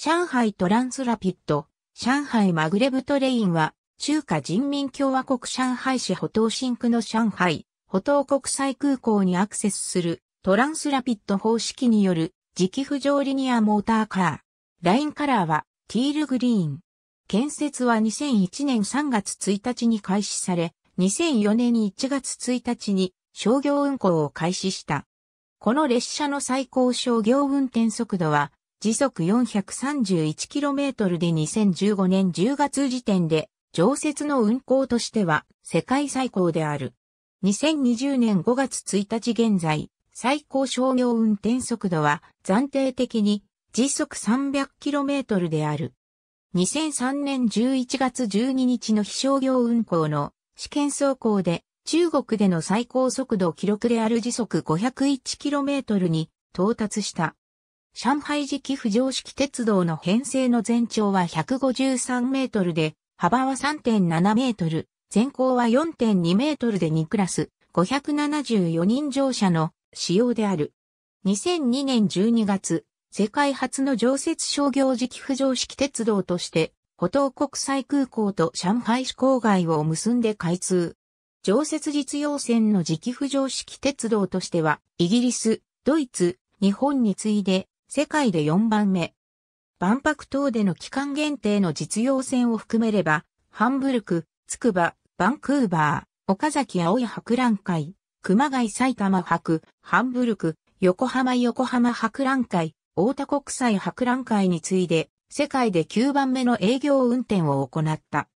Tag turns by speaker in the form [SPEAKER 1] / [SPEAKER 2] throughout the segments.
[SPEAKER 1] 上海トランスラピッド、上海マグレブトレインは、中華人民共和国上海市歩東新区の上海、歩東国際空港にアクセスするトランスラピッド方式による磁気浮上リニアモーターカー。ラインカラーはティールグリーン。建設は2001年3月1日に開始され、2004年1月1日に商業運行を開始した。この列車の最高商業運転速度は時速 431km で2015年10月時点で、常設の運行としては世界最高である。2020年5月1日現在、最高商業運転速度は暫定的に時速 300km である。2003年11月12日の非商業運行の試験走行で中国での最高速度記録である時速 501km に到達した。上海時期不常式鉄道の編成の全長は153メートルで、幅は3.7メートル、全高は4.2メートルで2クラス、574人乗車の仕様である。2002年12月、世界初の常設商業時期不常式鉄道として、歩東国際空港と上海市郊外を結んで開通。常設実用線の時期不常式鉄道としては、イギリス、ドイツ、日本に次いで世界で4番目。万博等での期間限定の実用線を含めれば、ハンブルク、つくば、バンクーバー、岡崎青い博覧会、熊谷埼玉博、ハンブルク、横浜横浜博覧会、大田国際博覧会に次いで、世界で9番目の営業運転を行った。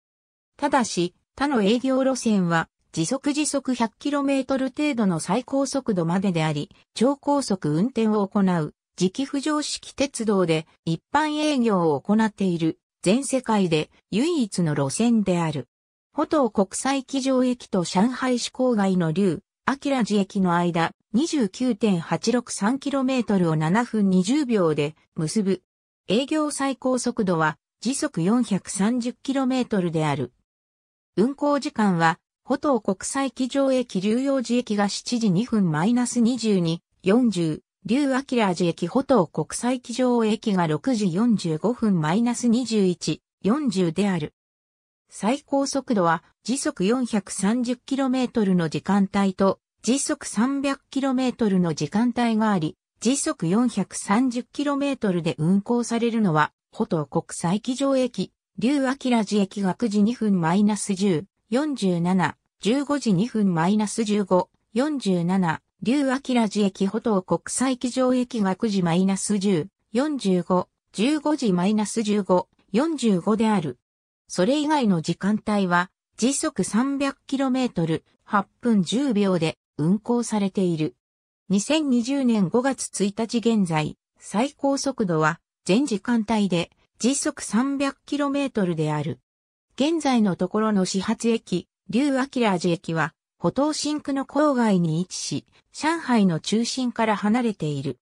[SPEAKER 1] ただし、他の営業路線は、時速時速 100km 程度の最高速度までであり、超高速運転を行う磁気浮上式鉄道で一般営業を行っている全世界で唯一の路線である。歩東国際機場駅と上海市郊外の竜、明寺駅の間 29.863km を7分20秒で結ぶ。営業最高速度は時速 430km である。運行時間は、歩東国際機場駅流用寺駅が7時2分 -22、40、竜明寺駅歩道国際機場駅が6時45分 -21.40 である。最高速度は時速 430km の時間帯と時速 300km の時間帯があり、時速 430km で運行されるのは、歩道国際機場駅、竜明寺駅が9時2分 -10、47、15時2分 -15、47、竜明寺駅歩道国際機場駅が9時マイナス10、45、15時マイナス15、45である。それ以外の時間帯は、時速 300km、8分10秒で運行されている。2020年5月1日現在、最高速度は全時間帯で時速 300km である。現在のところの始発駅、竜明寺駅は歩シ新区の郊外に位置し、上海の中心から離れている。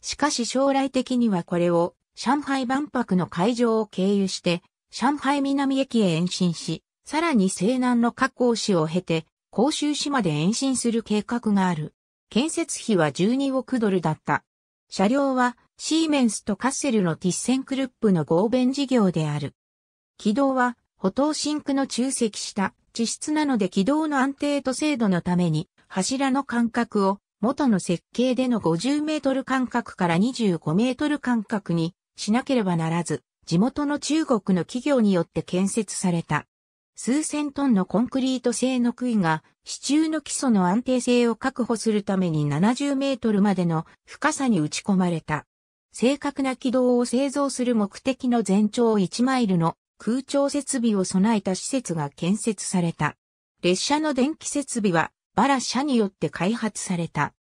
[SPEAKER 1] しかし将来的にはこれを上海万博の会場を経由して上海南駅へ延伸し、さらに西南の加工市を経て広州市まで延伸する計画がある。建設費は12億ドルだった。車両はシーメンスとカッセルのティッセンクルップの合弁事業である。軌道は、歩シ新区の中石した地質なので軌道の安定と精度のために、柱の間隔を元の設計での50メートル間隔から25メートル間隔にしなければならず、地元の中国の企業によって建設された。数千トンのコンクリート製の杭が、支柱の基礎の安定性を確保するために70メートルまでの深さに打ち込まれた。正確な軌道を製造する目的の全長1マイルの空調設備を備えた施設が建設された。列車の電気設備は、バラ社によって開発された。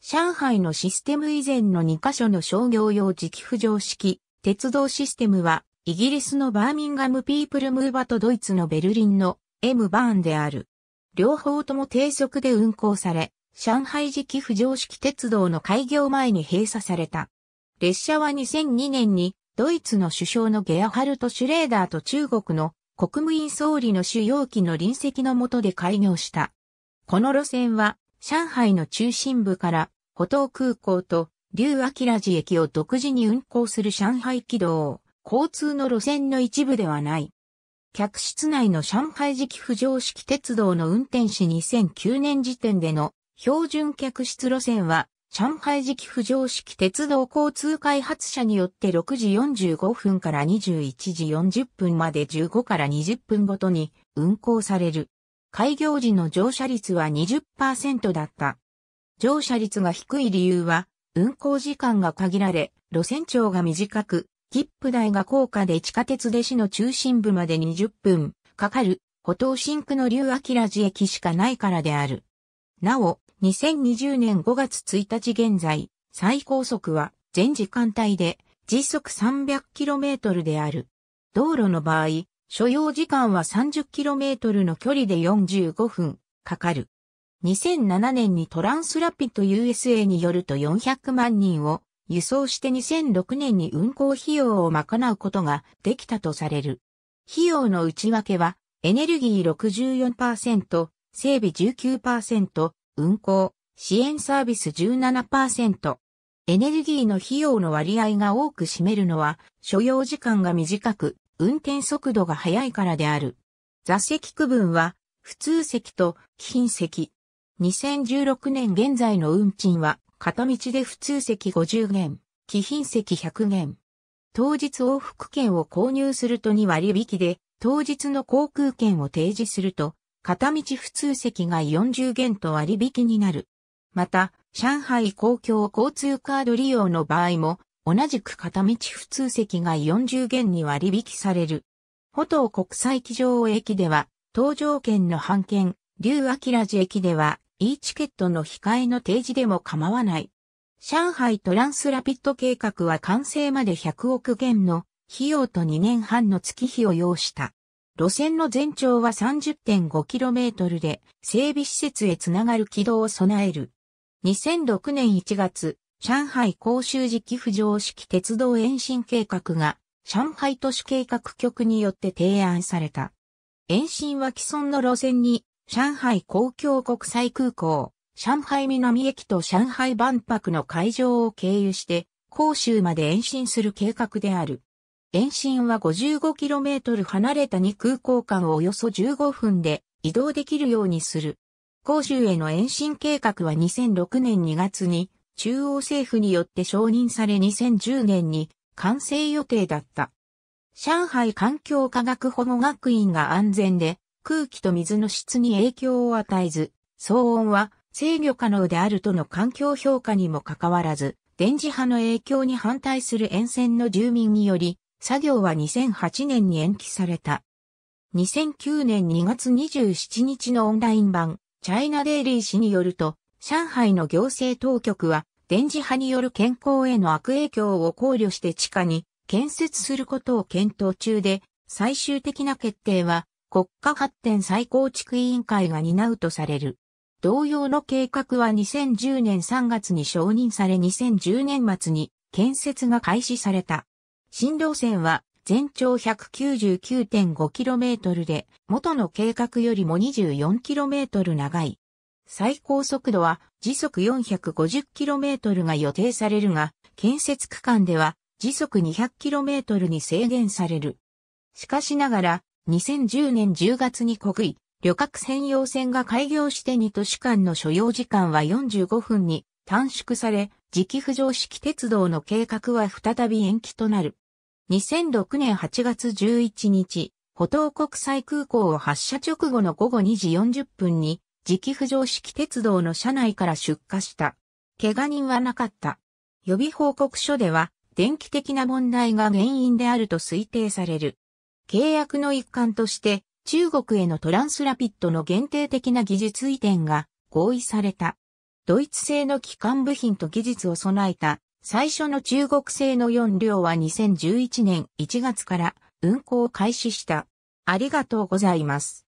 [SPEAKER 1] 上海のシステム以前の2カ所の商業用磁気浮上式、鉄道システムは、イギリスのバーミンガムピープルムーバとドイツのベルリンの M バーンである。両方とも低速で運行され、上海磁気浮上式鉄道の開業前に閉鎖された。列車は2002年にドイツの首相のゲアハルト・シュレーダーと中国の国務院総理の主要機の臨席の下で開業した。この路線は、上海の中心部から、歩東空港と、竜明寺駅を独自に運行する上海軌道、交通の路線の一部ではない。客室内の上海時期浮上式鉄道の運転士2009年時点での標準客室路線は上海時期浮上式鉄道交通開発者によって6時45分から21時40分まで15から20分ごとに運行される。開業時の乗車率は20%だった。乗車率が低い理由は、運行時間が限られ、路線長が短く、切符代が高価で地下鉄で市の中心部まで20分かかる、歩道新区の竜明寺駅しかないからである。なお、2020年5月1日現在、最高速は全時間帯で時速 300km である。道路の場合、所要時間は 30km の距離で45分かかる。2007年にトランスラピット USA によると400万人を輸送して2006年に運行費用を賄うことができたとされる。費用の内訳はエネルギー64%、整備19%、運行、支援サービス17%。エネルギーの費用の割合が多く占めるのは、所要時間が短く、運転速度が速いからである。座席区分は、普通席と貴賓席。2016年現在の運賃は、片道で普通席50元、貴賓席100元。当日往復券を購入すると2割引きで、当日の航空券を提示すると片道普通席が40元と割引になる。また、上海公共交通カード利用の場合も、同じく片道普通席が40元に割引される。歩道国際機場駅では、搭乗券の半券、竜明寺駅では、E チケットの控えの提示でも構わない。上海トランスラピッド計画は完成まで100億元の費用と2年半の月日を要した。路線の全長は 30.5km で、整備施設へつながる軌道を備える。2006年1月、上海公衆時期浮上式鉄道延伸計画が、上海都市計画局によって提案された。延伸は既存の路線に、上海公共国際空港、上海南駅と上海万博の会場を経由して、広州まで延伸する計画である。延伸は 55km 離れた2空港間をおよそ15分で移動できるようにする。杭州への延伸計画は2006年2月に中央政府によって承認され2010年に完成予定だった。上海環境科学保護学院が安全で空気と水の質に影響を与えず、騒音は制御可能であるとの環境評価にもかかわらず、電磁波の影響に反対する沿線の住民により、作業は2008年に延期された。2009年2月27日のオンライン版、チャイナデイリー氏によると、上海の行政当局は、電磁波による健康への悪影響を考慮して地下に建設することを検討中で、最終的な決定は国家発展再構築委員会が担うとされる。同様の計画は2010年3月に承認され2010年末に建設が開始された。新路線は全長 199.5km で、元の計画よりも 24km 長い。最高速度は時速 450km が予定されるが、建設区間では時速 200km に制限される。しかしながら、2010年10月に国位、旅客専用線が開業して2都市間の所要時間は45分に短縮され、気浮上式鉄道の計画は再び延期となる。2006年8月11日、歩道国際空港を発射直後の午後2時40分に、気浮上式鉄道の車内から出火した。怪我人はなかった。予備報告書では、電気的な問題が原因であると推定される。契約の一環として、中国へのトランスラピッドの限定的な技術移転が合意された。ドイツ製の機関部品と技術を備えた最初の中国製の4両は2011年1月から運行を開始した。ありがとうございます。